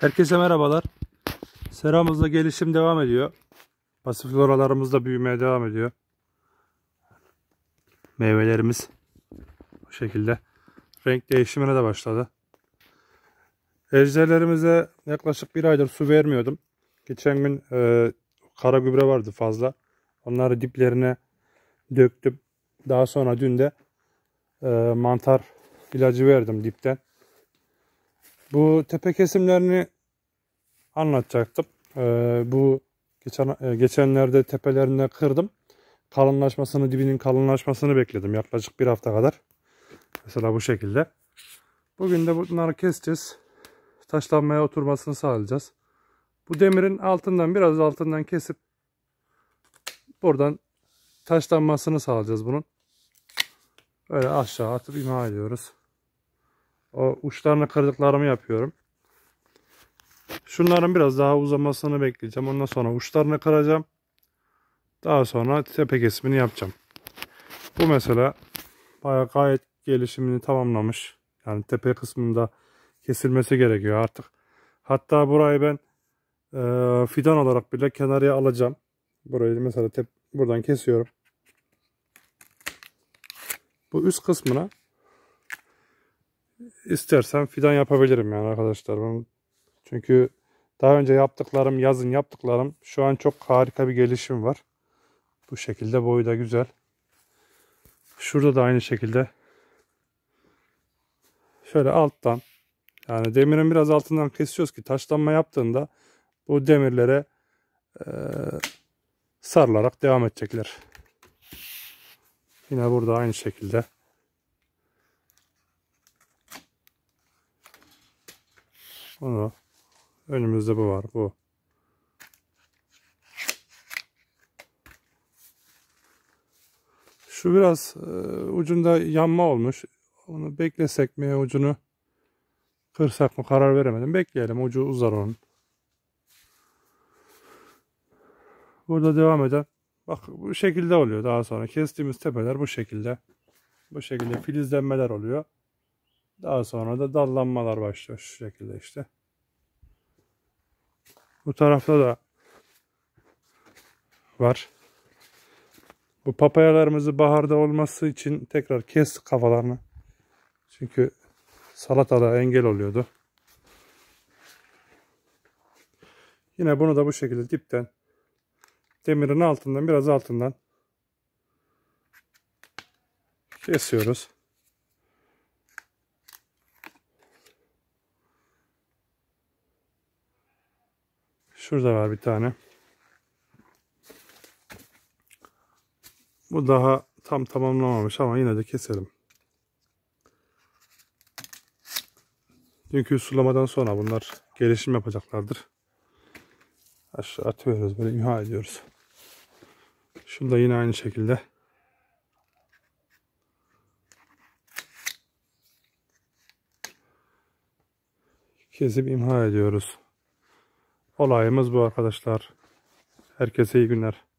Herkese merhabalar. Seramızda gelişim devam ediyor. Pasif floralarımız da büyümeye devam ediyor. Meyvelerimiz bu şekilde. Renk değişimine de başladı. Ejderlerimize yaklaşık bir aydır su vermiyordum. Geçen gün e, kara gübre vardı fazla. Onları diplerine döktüm. Daha sonra dün de e, mantar ilacı verdim dipten. Bu tepe kesimlerini anlatacaktım. Ee, bu geçen e, geçenlerde tepelerini kırdım. Kalınlaşmasını, dibinin kalınlaşmasını bekledim yaklaşık bir hafta kadar. Mesela bu şekilde. Bugün de bunları keseceğiz. Taşlanmaya oturmasını sağlayacağız. Bu demirin altından biraz altından kesip buradan taşlanmasını sağlayacağız bunun. Böyle aşağı atıp imha ediyoruz. O uçlarını kırdıklarımı yapıyorum. Şunların biraz daha uzamasını bekleyeceğim. Ondan sonra uçlarını kıracağım. Daha sonra tepe kesimini yapacağım. Bu mesela bayağı gayet gelişimini tamamlamış. Yani tepe kısmında kesilmesi gerekiyor artık. Hatta burayı ben e, fidan olarak bile kenarıya alacağım. Burayı mesela tep buradan kesiyorum. Bu üst kısmına istersen fidan yapabilirim yani arkadaşlar. Ben çünkü daha önce yaptıklarım, yazın yaptıklarım şu an çok harika bir gelişim var. Bu şekilde boyu da güzel. Şurada da aynı şekilde. Şöyle alttan yani demirin biraz altından kesiyoruz ki taşlanma yaptığında bu demirlere e, sarılarak devam edecekler. Yine burada aynı şekilde. Sonra önümüzde bu var. Bu. Şu biraz e, ucunda yanma olmuş. Onu beklesek mi ucunu kırsak mı karar veremedim. Bekleyelim ucu uzar onun. Burada devam eden bak bu şekilde oluyor daha sonra. Kestiğimiz tepeler bu şekilde. Bu şekilde filizlenmeler oluyor. Daha sonra da dallanmalar başlıyor şu şekilde işte. Bu tarafta da var. Bu papayalarımızı baharda olması için tekrar kes kafalarını. Çünkü salatalığa engel oluyordu. Yine bunu da bu şekilde dipten demirin altından biraz altından kesiyoruz. Şurada var bir tane. Bu daha tam tamamlamamış ama yine de keselim. Çünkü sulamadan sonra bunlar gelişim yapacaklardır. Aşağı atıyoruz böyle imha ediyoruz. Şunu da yine aynı şekilde. Kesip imha ediyoruz. Olayımız bu arkadaşlar. Herkese iyi günler.